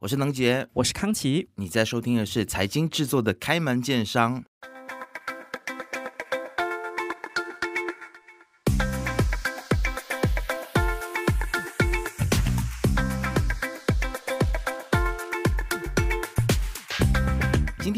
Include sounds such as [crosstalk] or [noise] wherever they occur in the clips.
我是能杰，我是康奇，你在收听的是财经制作的《开门见商》。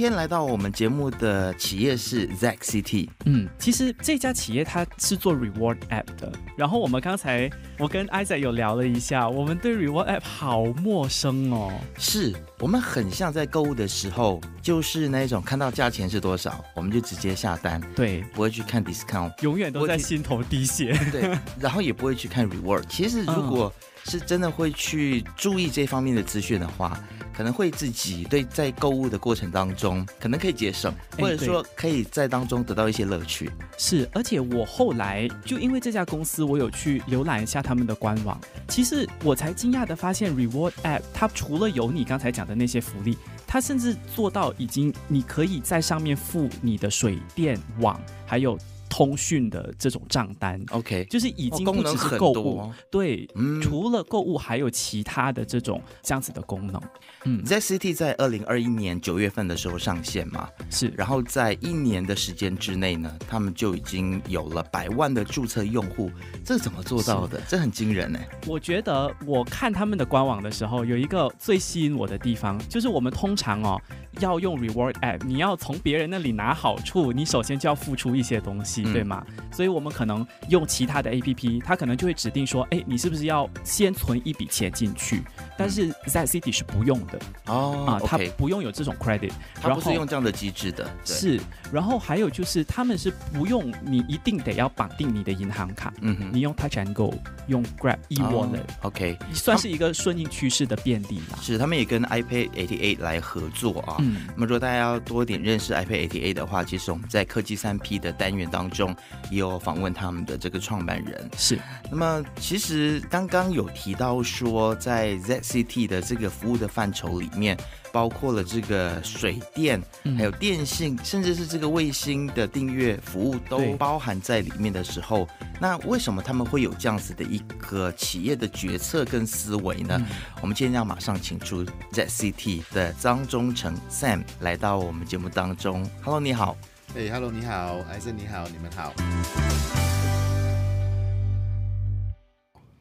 今天来到我们节目的企业是 ZACCT。嗯，其实这家企业它是做 reward app 的。然后我们刚才我跟 Isaac 有聊了一下，我们对 reward app 好陌生哦。是，我们很像在购物的时候，就是那种看到价钱是多少，我们就直接下单，对，不会去看 discount，永远都在心头滴血。[laughs] 对，然后也不会去看 reward。其实如果是真的会去注意这方面的资讯的话。可能会自己对在购物的过程当中，可能可以节省，或者说可以在当中得到一些乐趣。是，而且我后来就因为这家公司，我有去浏览一下他们的官网，其实我才惊讶的发现，Reward App 它除了有你刚才讲的那些福利，它甚至做到已经，你可以在上面付你的水电网，还有。通讯的这种账单，OK，就是已经不只是购物，对，除了购物还有其他的这种这样子的功能。嗯，ZCT 在二零二一年九月份的时候上线嘛，是，然后在一年的时间之内呢，他们就已经有了百万的注册用户，这怎么做到的？这很惊人呢。我觉得我看他们的官网的时候，有一个最吸引我的地方，就是我们通常哦要用 Reward App，你要从别人那里拿好处，你首先就要付出一些东西。对吗？所以我们可能用其他的 A P P，它可能就会指定说，哎，你是不是要先存一笔钱进去？但是在 City 是不用的哦，啊，它不用有这种 credit，它不是用这样的机制的，是。然后还有就是，他们是不用你一定得要绑定你的银行卡，嗯哼，你用 Touch and Go，用 Grab eWallet，OK，算是一个顺应趋势的便利吧。是，他们也跟 iPay A T A 来合作啊。嗯，那么如果大家要多点认识 iPay A T A 的话，其实我们在科技三 P 的单元当中。中也有访问他们的这个创办人是。那么其实刚刚有提到说，在 ZCT 的这个服务的范畴里面，包括了这个水电、还有电信，甚至是这个卫星的订阅服务都包含在里面的时候，那为什么他们会有这样子的一个企业的决策跟思维呢？我们今天要马上请出 ZCT 的张忠成 Sam 来到我们节目当中。Hello，你好。哎，Hello，你好，艾森，你好，你们好。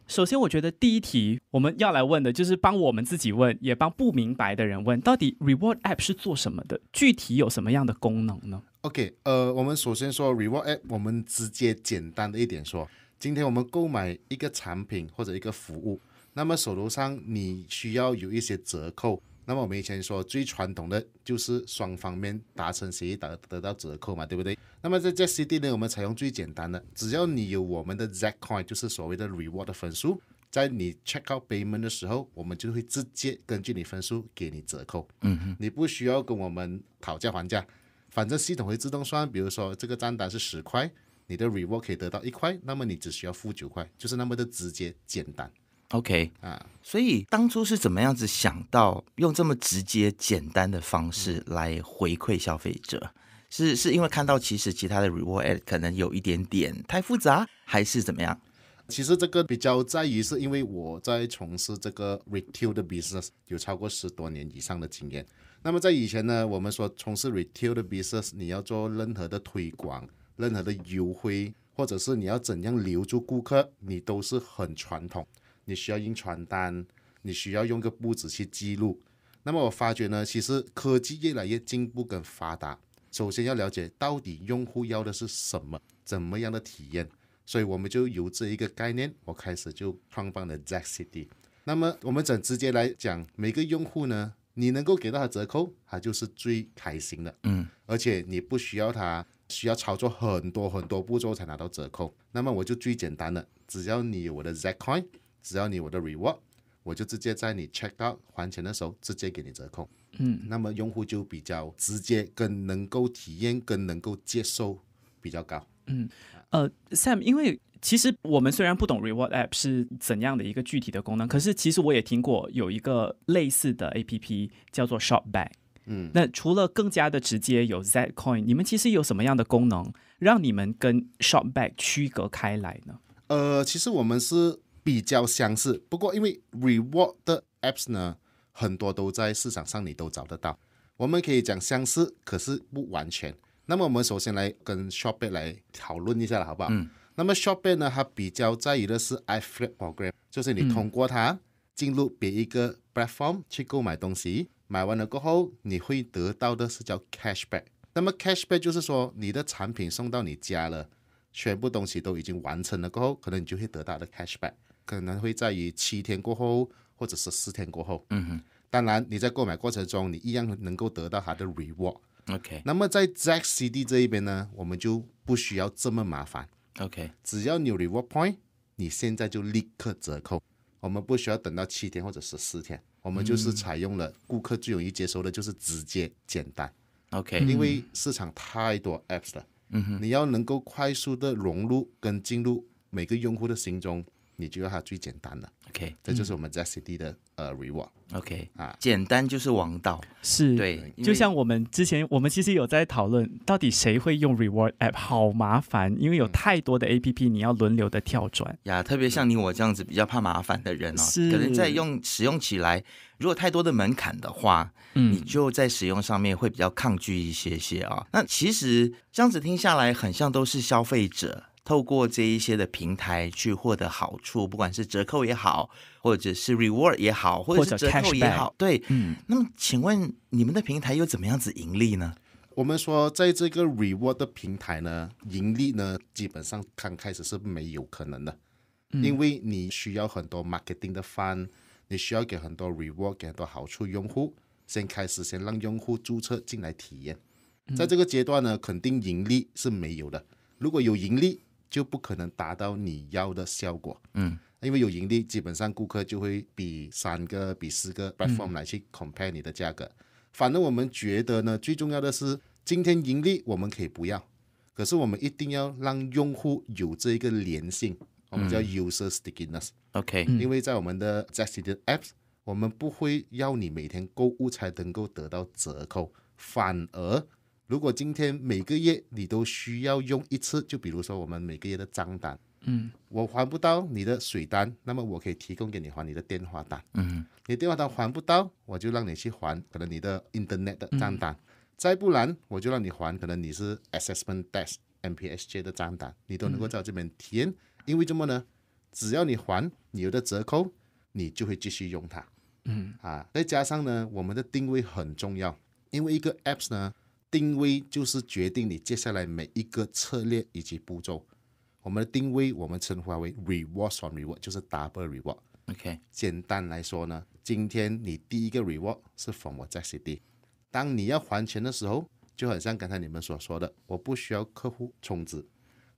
首先，我觉得第一题我们要来问的就是帮我们自己问，也帮不明白的人问，到底 Reward App 是做什么的？具体有什么样的功能呢？OK，呃，我们首先说 Reward App，我们直接简单的一点说，今天我们购买一个产品或者一个服务，那么手头上你需要有一些折扣。那么我们以前说最传统的就是双方面达成协议得得到折扣嘛，对不对？那么在这 CD 呢，我们采用最简单的，只要你有我们的 Z coin，就是所谓的 reward 的分数，在你 check out payment 的时候，我们就会直接根据你分数给你折扣。嗯哼，你不需要跟我们讨价还价，反正系统会自动算。比如说这个账单是十块，你的 reward 可以得到一块，那么你只需要付九块，就是那么的直接简单。OK，啊，所以当初是怎么样子想到用这么直接简单的方式来回馈消费者？是是因为看到其实其他的 reward 可能有一点点太复杂，还是怎么样？其实这个比较在于是因为我在从事这个 retail 的 business 有超过十多年以上的经验。那么在以前呢，我们说从事 retail 的 business，你要做任何的推广、任何的优惠，或者是你要怎样留住顾客，你都是很传统。你需要印传单，你需要用个簿子去记录。那么我发觉呢，其实科技越来越进步跟发达。首先要了解到底用户要的是什么，怎么样的体验。所以我们就由这一个概念，我开始就创办了 Z a City。那么我们怎直接来讲？每个用户呢，你能够给到他折扣，他就是最开心的。嗯，而且你不需要他需要操作很多很多步骤才拿到折扣。那么我就最简单的，只要你有我的 Z a Coin。只要你我的 reward，我就直接在你 check out 还钱的时候直接给你折扣，嗯，那么用户就比较直接，更能够体验，跟能够接受比较高，嗯，呃，Sam，因为其实我们虽然不懂 reward app 是怎样的一个具体的功能，可是其实我也听过有一个类似的 app 叫做 Shopback，嗯，那除了更加的直接有 Z coin，你们其实有什么样的功能让你们跟 Shopback 区隔开来呢？呃，其实我们是。比较相似，不过因为 reward 的 apps 呢，很多都在市场上你都找得到。我们可以讲相似，可是不完全。那么我们首先来跟 Shoppe 来讨论一下，了，好不好？嗯。那么 Shoppe 呢，它比较在意的是 iFlip program，就是你通过它进入别一个 platform 去购买东西，买完了过后，你会得到的是叫 cash back。那么 cash back 就是说你的产品送到你家了，全部东西都已经完成了过后，可能你就会得到的 cash back。可能会在于七天过后，或者是四天过后。嗯哼。当然，你在购买过程中，你一样能够得到它的 reward。OK。那么在 Zack C D 这一边呢，我们就不需要这么麻烦。OK。只要你 reward point，你现在就立刻折扣。我们不需要等到七天或者十天，我们就是采用了顾客最容易接收的，就是直接简单。OK。因为市场太多 apps 了。嗯哼。你要能够快速的融入跟进入每个用户的心中。你觉得它最简单的？OK，这就是我们在 CD 的呃 reward。OK 啊，简单就是王道。是，对，就像我们之前我们其实有在讨论，到底谁会用 reward app？好麻烦，因为有太多的 APP，你要轮流的跳转。呀，特别像你我这样子比较怕麻烦的人呢，可能在用使用起来，如果太多的门槛的话，嗯，你就在使用上面会比较抗拒一些些啊。那其实这样子听下来，很像都是消费者。透过这一些的平台去获得好处，不管是折扣也好，或者是 reward 也好，或者是折扣也好，对，嗯，那么请问你们的平台又怎么样子盈利呢？我们说，在这个 reward 的平台呢，盈利呢，基本上刚开始是没有可能的，因为你需要很多 marketing 的 f u n 你需要给很多 reward，给很多好处用户，先开始先让用户注册进来体验，在这个阶段呢，肯定盈利是没有的，如果有盈利。就不可能达到你要的效果，嗯，因为有盈利，基本上顾客就会比三个、比四个 platform 来去 compare 你的价格。反正我们觉得呢，最重要的是今天盈利我们可以不要，可是我们一定要让用户有这一个粘性，我们叫 user stickiness。OK，因为在我们的 Justin apps，我们不会要你每天购物才能够得到折扣，反而。如果今天每个月你都需要用一次，就比如说我们每个月的账单，嗯，我还不到你的水单，那么我可以提供给你还你的电话单，嗯，你电话单还不到，我就让你去还，可能你的 Internet 的账单，再不然我就让你还，可能你是 a s s e s s m a n k MPSJ 的账单，你都能够在这边填，因为这么呢？只要你还，你有的折扣，你就会继续用它，嗯啊，再加上呢，我们的定位很重要，因为一个 Apps 呢。定位就是决定你接下来每一个策略以及步骤。我们的定位，我们称它为 reward f r o n reward，就是 double reward。OK，简单来说呢，今天你第一个 reward 是 from 我在 C D，当你要还钱的时候，就很像刚才你们所说的，我不需要客户充值，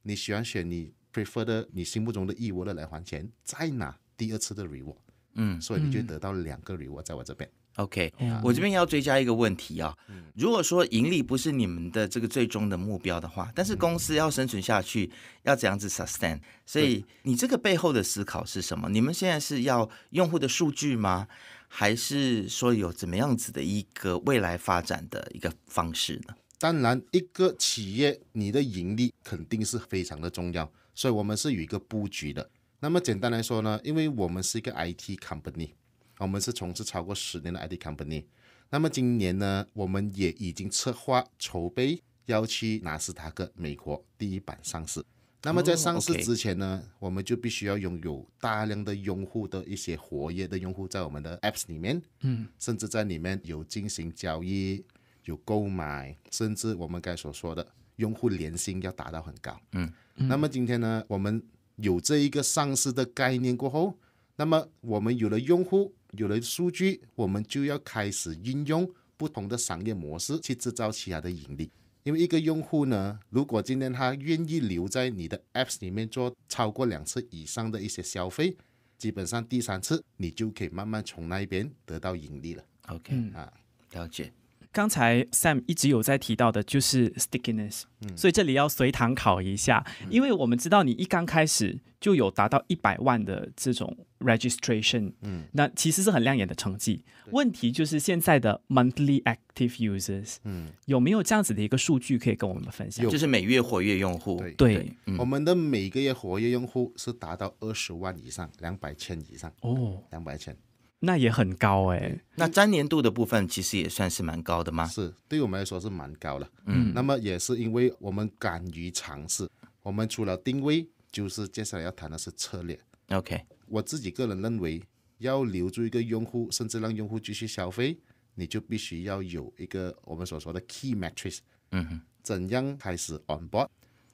你喜欢选你 p r e f e r 的，你心目中的一 W 的来还钱，再拿第二次的 reward，嗯，所以你就得到两个 reward 在我这边。OK，我这边要追加一个问题啊。如果说盈利不是你们的这个最终的目标的话，但是公司要生存下去，要怎样子 sustain？所以你这个背后的思考是什么？你们现在是要用户的数据吗？还是说有怎么样子的一个未来发展的一个方式呢？当然，一个企业你的盈利肯定是非常的重要，所以我们是有一个布局的。那么简单来说呢，因为我们是一个 IT company。我们是从事超过十年的 ID company，那么今年呢，我们也已经策划筹备要去纳斯达克美国第一版上市。那么在上市之前呢，我们就必须要拥有大量的用户的一些活跃的用户在我们的 apps 里面，嗯，甚至在里面有进行交易、有购买，甚至我们该所说的用户粘性要达到很高，嗯。那么今天呢，我们有这一个上市的概念过后。那么我们有了用户，有了数据，我们就要开始应用不同的商业模式去制造其他的盈利。因为一个用户呢，如果今天他愿意留在你的 App s 里面做超过两次以上的一些消费，基本上第三次你就可以慢慢从那边得到盈利了。OK 啊，了解。刚才 Sam 一直有在提到的，就是 stickiness，所以这里要随堂考一下，因为我们知道你一刚开始就有达到一百万的这种 registration，嗯，那其实是很亮眼的成绩。问题就是现在的 monthly active users，嗯，有没有这样子的一个数据可以跟我们分享？就是每月活跃用户。对，我们的每个月活跃用户是达到二十万以上，两百千以上。哦，两百千。那也很高哎，那粘黏度的部分其实也算是蛮高的吗？是，对我们来说是蛮高了。嗯，那么也是因为我们敢于尝试。我们除了定位，就是接下来要谈的是策略。OK，我自己个人认为，要留住一个用户，甚至让用户继续消费，你就必须要有一个我们所说的 key matrix。嗯哼。怎样开始 onboard？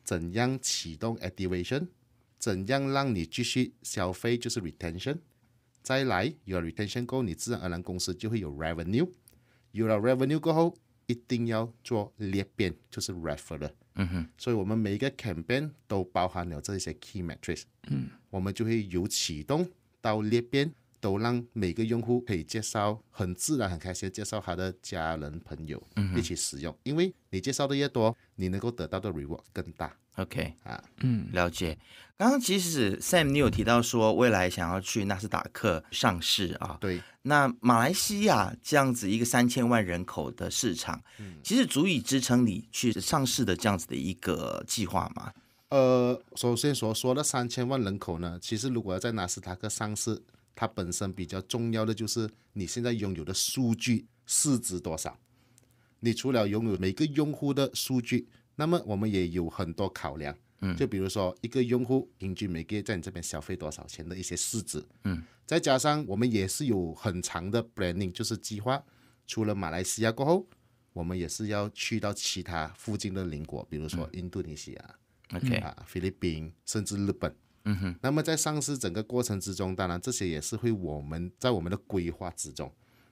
怎样启动 activation？怎样让你继续消费？就是 retention。再来，有 retention 后，你自然而然公司就会有 revenue。有了 revenue 后，一定要做裂变，就是 refer 的。嗯哼。所以我们每一个 campaign 都包含了这些 key metrics。嗯。我们就会由启动到裂变，都让每个用户可以介绍，很自然、很开心介绍他的家人朋友一起使用。嗯。因为你介绍的越多，你能够得到的 reward 更大。OK 啊，嗯，了解。刚刚其实 Sam，你有提到说未来想要去纳斯达克上市啊。对。那马来西亚这样子一个三千万人口的市场，嗯，其实足以支撑你去上市的这样子的一个计划吗？呃，首先说说的三千万人口呢，其实如果要在纳斯达克上市，它本身比较重要的就是你现在拥有的数据市值多少。你除了拥有每个用户的数据。那么我们也有很多考量，嗯，就比如说一个用户平均每个月在你这边消费多少钱的一些市值，嗯，再加上我们也是有很长的 planning，就是计划。除了马来西亚过后，我们也是要去到其他附近的邻国，比如说印度尼西亚、OK 啊、菲律宾，甚至日本，嗯哼。那么在上市整个过程之中，当然这些也是会我们在我们的规划之中。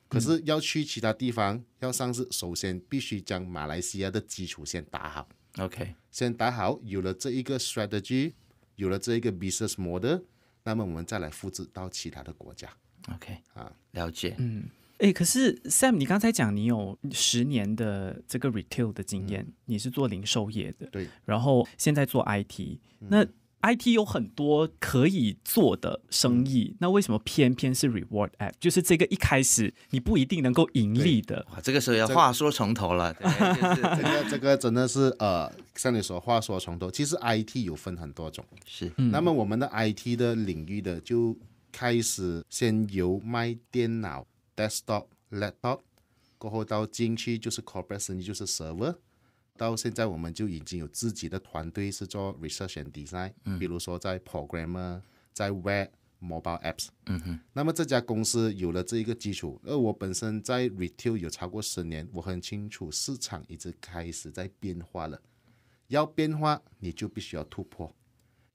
可是要去其他地方要上市，首先必须将马来西亚的基础先打好。OK，先打好，有了这一个 strategy，有了这一个 business model，那么我们再来复制到其他的国家。OK，啊，了解。嗯，哎，可是 Sam，你刚才讲你有十年的这个 retail 的经验，你是做零售业的，对，然后现在做 IT，那。I T 有很多可以做的生意，那为什么偏偏是 Reward App？就是这个一开始你不一定能够盈利的。这个时候要话说重头了，这个 [laughs] 这个真的是呃，像你说话说重头。其实 I T 有分很多种，是。那么我们的 I T 的领域的就开始先由卖电脑 （desktop、laptop），过后到进去就是 Corporate 生意，就是 Server。到现在，我们就已经有自己的团队是做 research and design，比如说在 programmer，在 web mobile apps。嗯哼。那么这家公司有了这一个基础，而我本身在 retail 有超过十年，我很清楚市场已经开始在变化了。要变化，你就必须要突破；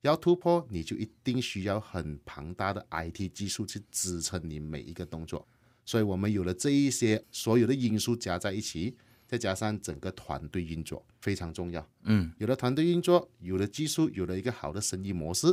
要突破，你就一定需要很庞大的 IT 技术去支撑你每一个动作。所以，我们有了这一些所有的因素加在一起。再加上整个团队运作非常重要，嗯，有了团队运作，有了技术，有了一个好的生意模式，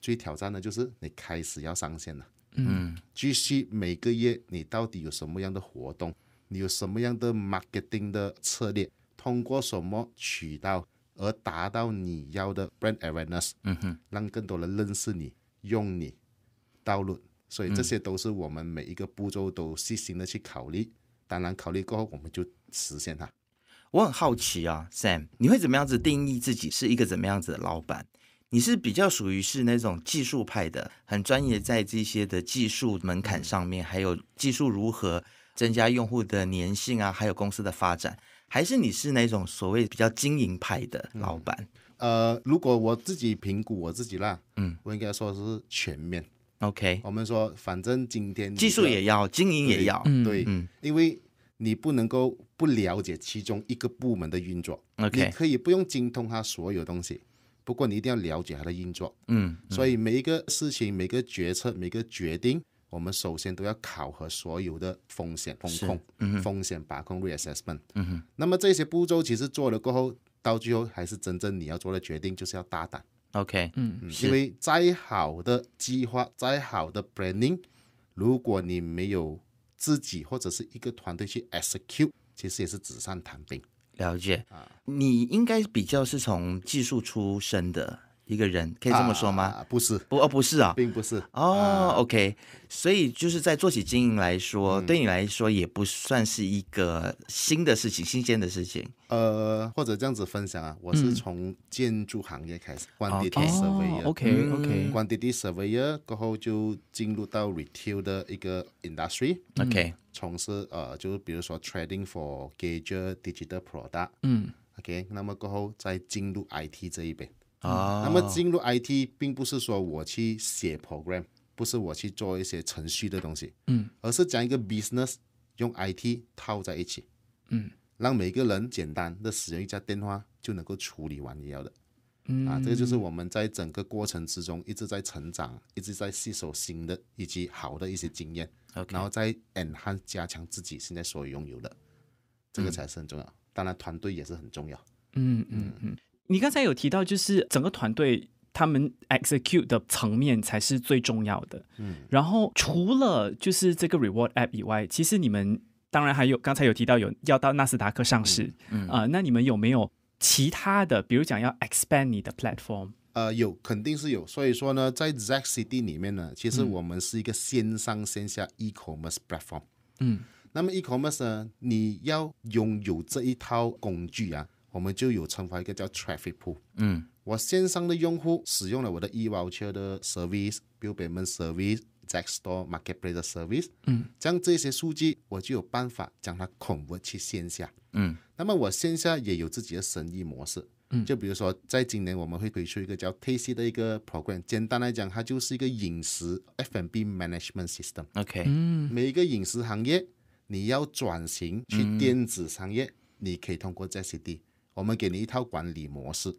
最挑战的就是你开始要上线了，嗯，继续每个月你到底有什么样的活动，你有什么样的 marketing 的策略，通过什么渠道而达到你要的 brand awareness，嗯哼，让更多人认识你、用你、道路。所以这些都是我们每一个步骤都细心的去考虑。当然，考虑过后我们就实现它。我很好奇啊，Sam，你会怎么样子定义自己是一个怎么样子的老板？你是比较属于是那种技术派的，很专业在这些的技术门槛上面，还有技术如何增加用户的粘性啊，还有公司的发展，还是你是那种所谓比较经营派的老板？呃，如果我自己评估我自己啦，嗯，我应该说是全面。OK，我们说反正今天技术也要，经营也要，对，因为你不能够不了解其中一个部门的运作。OK，可以不用精通它所有东西，不过你一定要了解它的运作。嗯，所以每一个事情、每个决策、每个决定，我们首先都要考核所有的风险风控、风险把控 reassessment。嗯哼，那么这些步骤其实做了过后，到最后还是真正你要做的决定就是要大胆。OK，嗯，因为再好的计划，再好的 planning，如果你没有自己或者是一个团队去 execute，其实也是纸上谈兵。了解，啊，你应该比较是从技术出身的。一个人可以这么说吗？不是，不哦，不是啊，并不是哦。OK，所以就是在做起经营来说，对你来说也不算是一个新的事情，新鲜的事情。呃，或者这样子分享啊，我是从建筑行业开始关 u a Surveyor，OK o k 关 u a Surveyor，过后就进入到 Retail 的一个 Industry，OK，从事呃，就比如说 Trading for g a g e r Digital Product，嗯，OK，那么过后再进入 IT 这一边。啊，那么进入 IT 并不是说我去写 program，不是我去做一些程序的东西，嗯，而是将一个 business 用 IT 套在一起，嗯，让每个人简单的使用一家电话就能够处理完你要的，嗯，啊，这个就是我们在整个过程之中一直在成长，一直在吸收新的以及好的一些经验，然后在 and 和加强自己现在所拥有的，这个才是很重要，当然团队也是很重要，嗯嗯嗯。你刚才有提到，就是整个团队他们 execute 的层面才是最重要的。嗯，然后除了就是这个 reward app 以外，其实你们当然还有刚才有提到有要到纳斯达克上市。嗯啊，那你们有没有其他的？比如讲要 expand 你的 platform？呃，有，肯定是有。所以说呢，在 ZCITY 里面呢，其实我们是一个线上线下 e-commerce platform。嗯，那么 e-commerce 呢，你要拥有这一套工具啊。我们就有称罚一个叫 traffic pool。嗯，我线上的用户使用了我的 e v o u c h e r 的 service，building a n m e n t s e r v i c e j a c k store marketplace 的 service。嗯，将这些数据，我就有办法将它 convert 去线下。嗯，那么我线下也有自己的生意模式。嗯，就比如说在今年我们会推出一个叫 t c 的一个 program。简单来讲，它就是一个饮食 F&B management system。OK。嗯，每一个饮食行业你要转型去电子商业，你可以通过 j a d t 我们给你一套管理模式，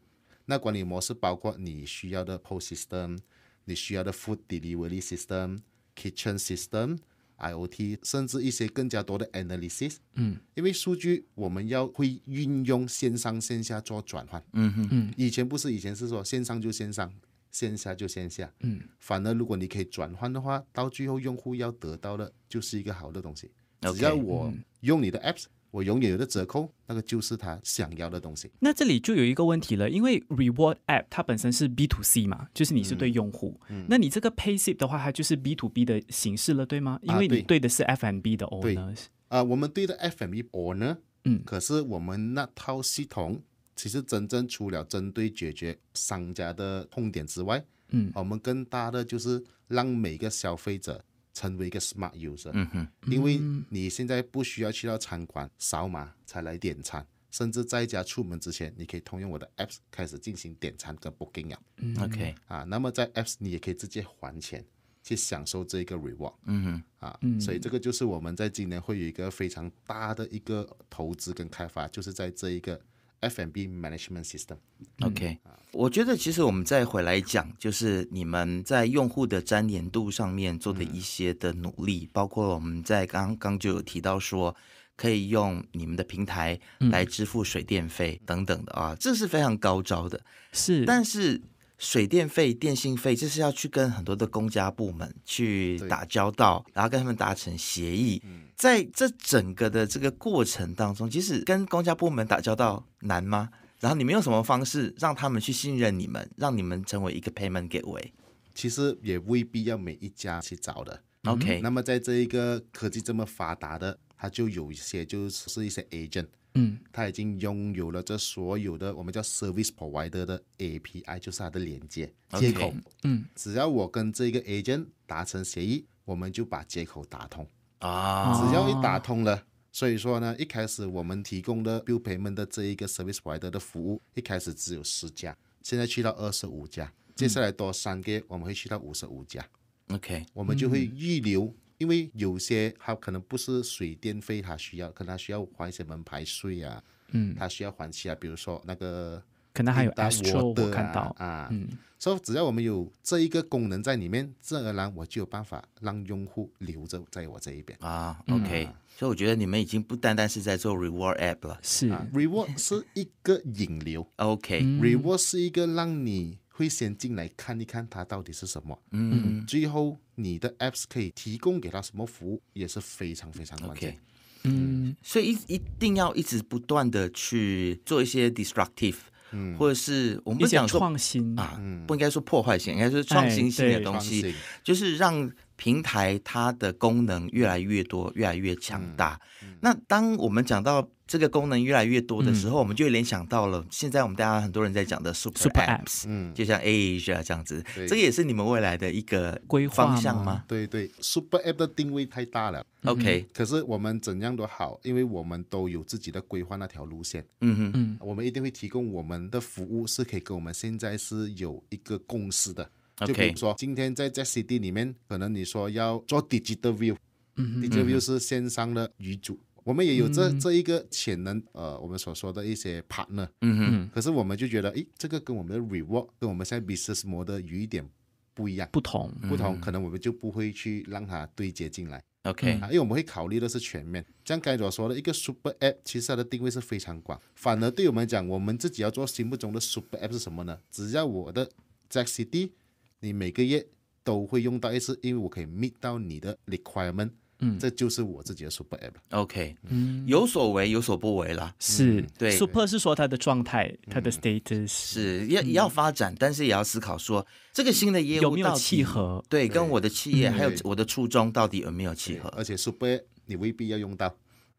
那管理模式包括你需要的 POS system，你需要的 food delivery system，kitchen system，IOT，甚至一些更加多的 analysis。嗯，因为数据我们要会运用线上线下做转换。嗯哼，以前不是，以前是说线上就线上，线下就线下。嗯，反而如果你可以转换的话，到最后用户要得到的就是一个好的东西。只要我用你的 app。s 我永远有的折扣，那个就是他想要的东西。那这里就有一个问题了，因为 Reward App 它本身是 B to C 嘛，就是你是对用户。嗯。那你这个 p a y s i p 的话，它就是 B to B 的形式了，对吗？因为你对的是 F M B 的 Owner。对。啊，我们对的 F M B Owner。嗯。可是我们那套系统，其实真正除了针对解决商家的痛点之外，嗯，我们更大的就是让每个消费者。成为一个 smart user，嗯哼，因为你现在不需要去到餐馆扫码才来点餐，甚至在家出门之前，你可以通用我的 app s 开始进行点餐跟 booking 啊，OK，啊，那么在 app s 你也可以直接还钱去享受这个 reward，嗯啊，所以这个就是我们在今年会有一个非常大的一个投资跟开发，就是在这一个。F&B management system，OK，我觉得其实我们再回来讲，就是你们在用户的粘连度上面做的一些的努力，包括我们在刚刚就有提到说，可以用你们的平台来支付水电费等等的啊，这是非常高招的，是，但是。水电费、电信费，这是要去跟很多的公家部门去打交道，然后跟他们达成协议。在这整个的这个过程当中，即使跟公家部门打交道难吗？然后你们用什么方式让他们去信任你们，让你们成为一个 payment gateway？其实也未必要每一家去找的。OK。那么在这一个科技这么发达的，它就有一些就是一些 agent。嗯，他已经拥有了这所有的我们叫 service provider 的 API，就是它的连接接口。嗯，只要我跟这个 agent 达成协议，我们就把接口打通啊。只要一打通了，所以说呢，一开始我们提供的 b UPE a y m n t 的这一个 service provider 的服务，一开始只有十家，现在去到二十五家，接下来多三个，我们会去到五十五家。OK，我们就会预留。因为有些他可能不是水电费，他需要，可能他需要还一些门牌税啊，嗯，他需要还其啊，比如说那个，可能还有我的，我看到啊，嗯，所以只要我们有这一个功能在里面，自然而然我就有办法让用户留着在我这一边啊，OK，所以我觉得你们已经不单单是在做 Reward App 了，是 Reward 是一个引流，OK，Reward 是一个让你。会先进来看一看它到底是什么，嗯，最后你的 App s 可以提供给他什么服务也是非常非常关键，嗯，所以一一定要一直不断的去做一些 destructive，嗯，或者是我们讲创新啊，嗯，不应该说破坏性，应该是创新性的东西，就是让。平台它的功能越来越多，越来越强大。那当我们讲到这个功能越来越多的时候，我们就联想到了现在我们大家很多人在讲的 super apps，嗯，就像 a s i a 这样子，这个也是你们未来的一个规划方向吗？对对，super app 的定位太大了。OK，可是我们怎样都好，因为我们都有自己的规划那条路线。嗯嗯嗯，我们一定会提供我们的服务，是可以跟我们现在是有一个共识的。就比如说，今天在 z C D 里面，可能你说要做 Digital View，Digital View 是线上的语组，我们也有这这一个潜能，呃，我们所说的一些 Partner，嗯哼，可是我们就觉得，诶，这个跟我们的 Reward，跟我们现在 Business 模的有一点不一样，不同不同，可能我们就不会去让它对接进来，OK，因为我们会考虑的是全面。像刚该所说的一个 Super App 其实它的定位是非常广，反而对我们来讲，我们自己要做心目中的 Super App 是什么呢？只要我的 z c d t 你每个月都会用到一次，因为我可以 meet 到你的 requirement，嗯，这就是我自己的 super app。OK，嗯，有所为有所不为啦。是对。super 是说它的状态，它的 status 是要要发展，但是也要思考说这个新的业务有没有契合，对，跟我的企业还有我的初衷到底有没有契合？而且 super 你未必要用到，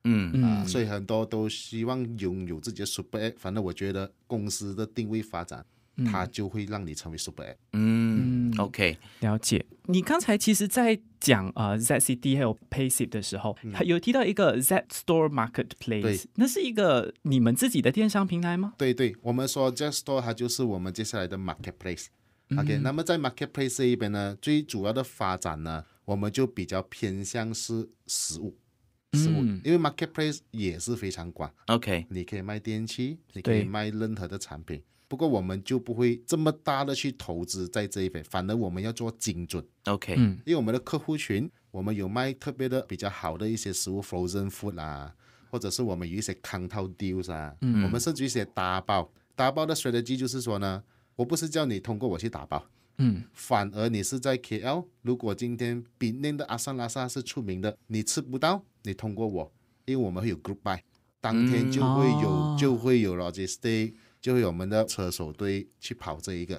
嗯嗯，所以很多都希望拥有自己的 super。app。反正我觉得公司的定位发展。它就会让你成为 super app。嗯，OK，了解。你刚才其实，在讲呃 ZCD 还有 p a y s i v 的时候，还有提到一个 Z Store Marketplace。对，那是一个你们自己的电商平台吗？对，对，我们说 Z Store 它就是我们接下来的 Marketplace。OK，那么在 Marketplace 这一边呢，最主要的发展呢，我们就比较偏向是实物，实物，因为 Marketplace 也是非常广。OK，你可以卖电器，你可以卖任何的产品。不过我们就不会这么大的去投资在这一边，反而我们要做精准。OK，嗯，因为我们的客户群，我们有卖特别的比较好的一些食物，frozen food 啊，或者是我们有一些 c o u n t o u deals 啊，我们甚至一些打包。打包的 strategy 就是说呢，我不是叫你通过我去打包，嗯，反而你是在 KL，如果今天必念的阿萨拉萨是出名的，你吃不到，你通过我，因为我们会有 group buy，当天就会有就会有 logistic。就会有我们的车手队去跑这一个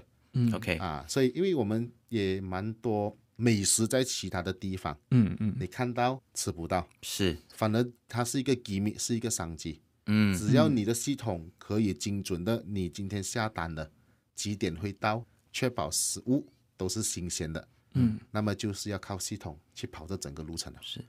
，OK 嗯啊，所以因为我们也蛮多美食在其他的地方，嗯嗯，你看到吃不到是，反而它是一个机密，是一个商机，嗯，只要你的系统可以精准的，你今天下单的几点会到，确保食物都是新鲜的。嗯，那么就是要靠系统去跑这整个路程了。是，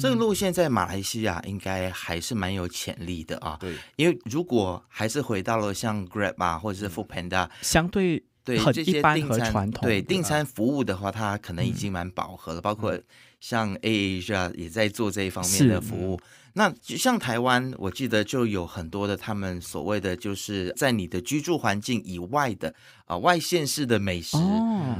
这个路线在马来西亚应该还是蛮有潜力的啊。对，因为如果还是回到了像 Grab 啊，或者是 Foodpanda，相对。对这些订餐，对订餐服务的话，它可能已经蛮饱和了。包括像 A Asia 也在做这一方面的服务。那像台湾，我记得就有很多的他们所谓的，就是在你的居住环境以外的啊外线式的美食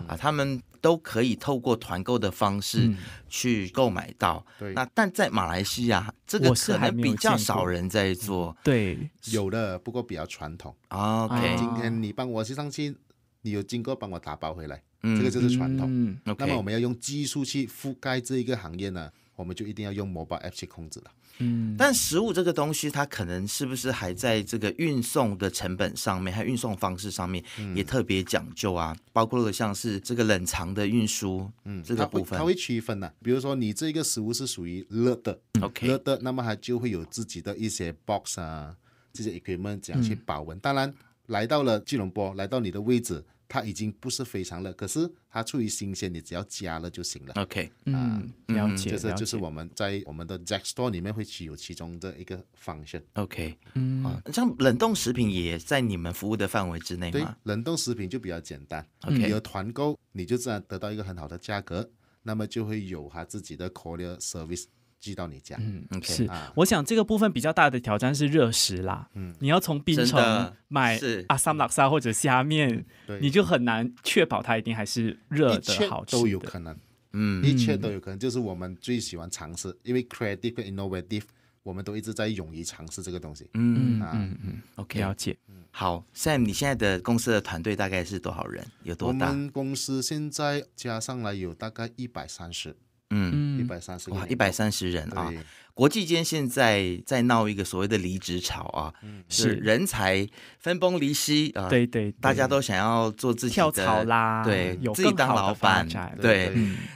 啊，他们都可以透过团购的方式去购买到。对，那但在马来西亚，这个可能比较少人在做。对，有的，不过比较传统。OK，今天你帮我去上去。你有经过帮我打包回来，这个就是传统。那么我们要用技术去覆盖这一个行业呢，我们就一定要用 mobile App 去控制了。嗯，但食物这个东西，它可能是不是还在这个运送的成本上面，还有运送方式上面也特别讲究啊，包括了像是这个冷藏的运输，嗯，这个部分它会区分呐。比如说你这个食物是属于热的，OK，热的，那么它就会有自己的一些 box 啊，这些 equipment 去保温。当然。来到了巨龙波，来到你的位置，它已经不是非常了，可是它处于新鲜，你只要加了就行了。OK，嗯，了解，就是就是我们在我们的 Jack Store 里面会具有其中的一个 function。OK，嗯，像冷冻食品也在你们服务的范围之内吗？对，冷冻食品就比较简单，有团购，你就自然得到一个很好的价格，那么就会有它自己的 Courier Service。寄到你家，嗯，是啊。我想这个部分比较大的挑战是热食啦，嗯，你要从冰城买阿萨拉萨或者虾面，对，你就很难确保它一定还是热的，好都有可能，嗯，一切都有可能。就是我们最喜欢尝试，因为 creative innovative，我们都一直在勇于尝试这个东西，嗯嗯嗯，OK，了解。好，Sam，你现在的公司的团队大概是多少人？有多大？我们公司现在加上来有大概一百三十。嗯，一百三十哇，一百三十人啊！国际间现在在闹一个所谓的离职潮啊，是人才分崩离析啊，对对，大家都想要做自己的跳槽啦，对，自己当老板，对。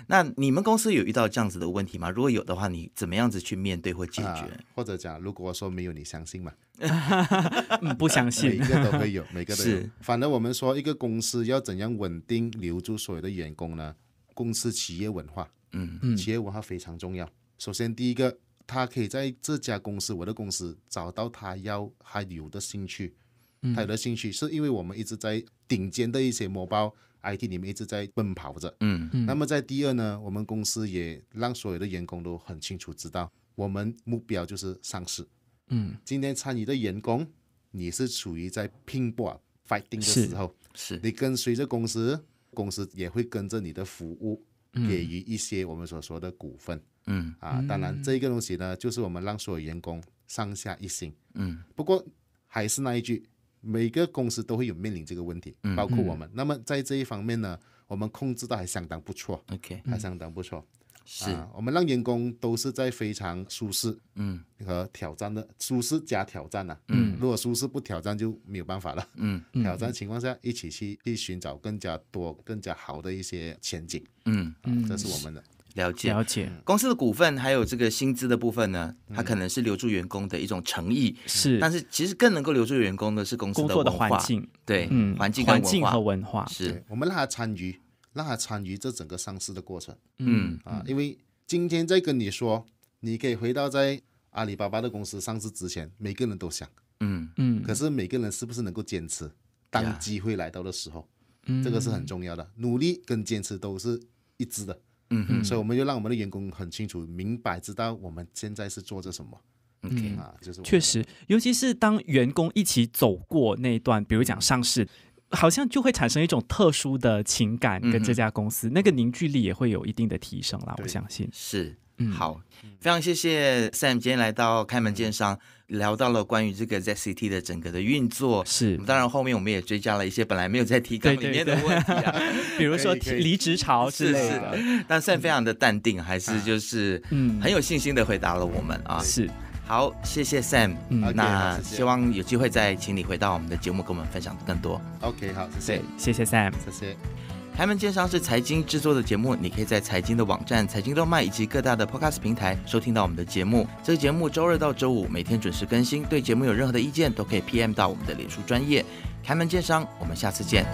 那你们公司有遇到这样子的问题吗？如果有的话，你怎么样子去面对或解决？或者讲，如果我说没有，你相信吗？[laughs] 不相信，[laughs] 每个都会有，每个是。反正我们说，一个公司要怎样稳定留住所有的员工呢？公司企业文化，嗯嗯，企业文化非常重要。首先，第一个，他可以在这家公司，我的公司，找到他要他有的兴趣，他有的兴趣，是因为我们一直在顶尖的一些 m o b IT l e i 里面一直在奔跑着，嗯嗯。那么，在第二呢，我们公司也让所有的员工都很清楚知道，我们目标就是上市，嗯。今天参与的员工，你是处于在拼搏 fighting 的时候，是，你跟随着公司。公司也会跟着你的服务给予一些我们所说的股份，嗯啊，当然这一个东西呢，就是我们让所有员工上下一心，嗯。不过还是那一句，每个公司都会有面临这个问题，包括我们。那么在这一方面呢，我们控制的还相当不错，OK，还相当不错。是，我们让员工都是在非常舒适，嗯，和挑战的舒适加挑战呐，嗯，如果舒适不挑战就没有办法了，嗯，挑战情况下一起去去寻找更加多、更加好的一些前景，嗯嗯，这是我们的了解了解。公司的股份还有这个薪资的部分呢，它可能是留住员工的一种诚意，是，但是其实更能够留住员工的是公司的环境，对，嗯，环境环境和文化，是我们让他参与。让他参与这整个上市的过程，嗯啊，因为今天在跟你说，你可以回到在阿里巴巴的公司上市之前，每个人都想，嗯嗯，可是每个人是不是能够坚持？当机会来到的时候，嗯，这个是很重要的，努力跟坚持都是一致的，嗯哼，所以我们就让我们的员工很清楚、明白，知道我们现在是做着什么，OK 啊，就是确实，尤其是当员工一起走过那段，比如讲上市。好像就会产生一种特殊的情感，跟这家公司那个凝聚力也会有一定的提升啦。我相信是。嗯，好，非常谢谢 Sam 今天来到开门见商，聊到了关于这个 z CT 的整个的运作。是，当然后面我们也追加了一些本来没有在提纲里面的问题，[laughs] 比如说离职潮之类的。是是，但 Sam 非常的淡定，还是就是很有信心的回答了我们啊。是。好，谢谢 Sam。嗯，那希望有机会再请你回到我们的节目，跟我们分享更多。OK，好，谢谢，谢谢 Sam，谢谢。开门见商是财经制作的节目，你可以在财经的网站、财经动漫以及各大的 Podcast 平台收听到我们的节目。这个节目周日到周五每天准时更新。对节目有任何的意见，都可以 PM 到我们的脸书专业。开门见商，我们下次见。